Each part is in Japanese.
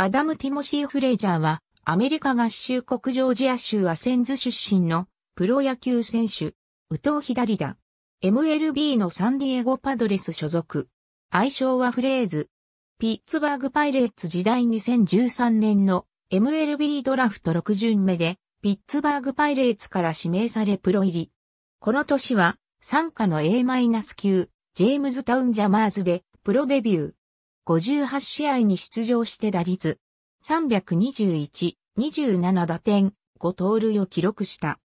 アダム・ティモシー・フレイジャーは、アメリカ合衆国ジョージア州アセンズ出身のプロ野球選手、宇藤左ダ。MLB のサンディエゴパドレス所属。愛称はフレーズ。ピッツバーグパイレーツ時代2013年の MLB ドラフト6巡目で、ピッツバーグパイレーツから指名されプロ入り。この年は、参加の A- 9ジェームズタウンジャマーズで、プロデビュー。58試合に出場して打率321、27打点、5盗塁を記録した。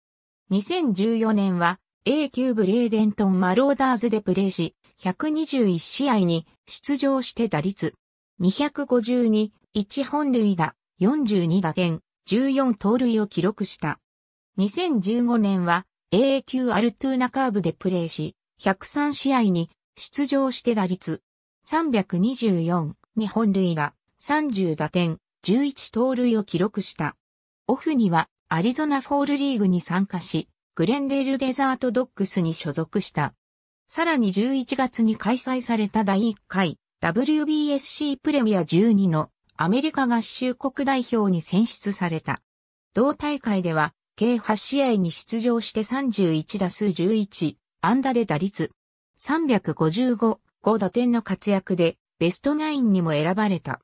2014年は A 級ブレーデントンマローダーズでプレーし、121試合に出場して打率252、1本塁打、42打点、14盗塁を記録した。2015年は A 級アルトゥーナカーブでプレーし、103試合に出場して打率324日本塁が30打点、11盗塁を記録した。オフにはアリゾナフォールリーグに参加し、グレンデールデザートドックスに所属した。さらに11月に開催された第1回 WBSC プレミア12のアメリカ合衆国代表に選出された。同大会では計8試合に出場して31打数11、安打で打率355、5打点の活躍でベストナインにも選ばれた。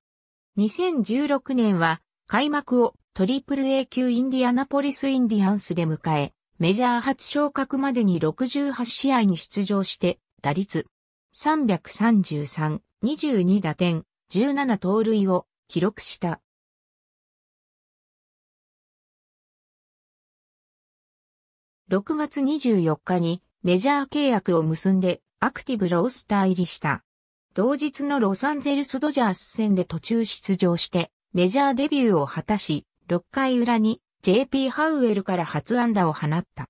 2016年は開幕をトリプル A 級インディアナポリスインディアンスで迎え、メジャー初昇格までに68試合に出場して、打率333、22打点、17盗塁を記録した。6月24日にメジャー契約を結んでアクティブロースター入りした。同日のロサンゼルスドジャース戦で途中出場して、メジャーデビューを果たし、6回裏に JP ハウエルから初安打を放った。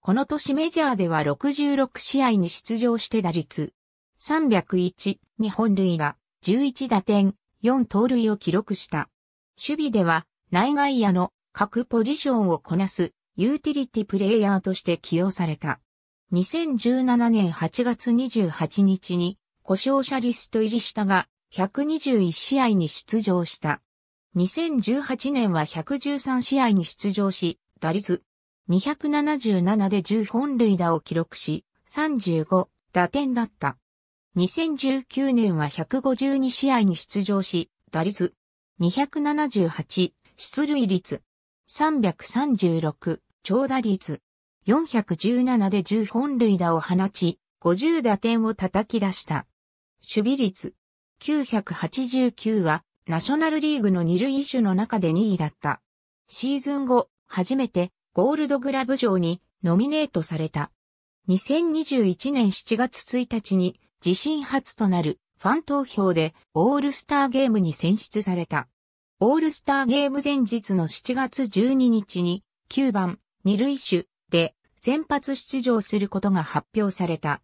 この年メジャーでは66試合に出場して打率301、日本類が11打点、4盗塁を記録した。守備では内外野の各ポジションをこなすユーティリティプレイヤーとして起用された。2017年8月28日に故障者リスト入りしたが、121試合に出場した。2018年は113試合に出場し、打率277で10本塁打を記録し、35打点だった。2019年は152試合に出場し、打率278、出塁率336、長打率417で10本塁打を放ち、50打点を叩き出した。守備率989はナショナルリーグの二塁手の中で2位だった。シーズン後、初めてゴールドグラブ賞にノミネートされた。2021年7月1日に自身初となるファン投票でオールスターゲームに選出された。オールスターゲーム前日の7月12日に9番、二塁手、で先発出場することが発表された。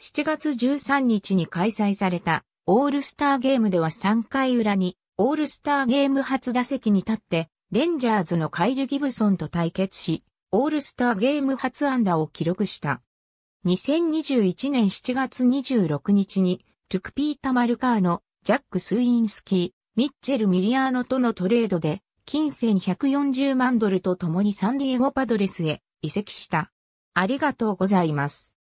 7月13日に開催されたオールスターゲームでは3回裏にオールスターゲーム初打席に立ってレンジャーズのカイル・ギブソンと対決し、オールスターゲーム初安打を記録した。2021年7月26日に、ルクピータ・マルカーノ、ジャック・スウィンスキー、ミッチェル・ミリアーノとのトレードで、金銭140万ドルと共にサンディエゴ・パドレスへ移籍した。ありがとうございます。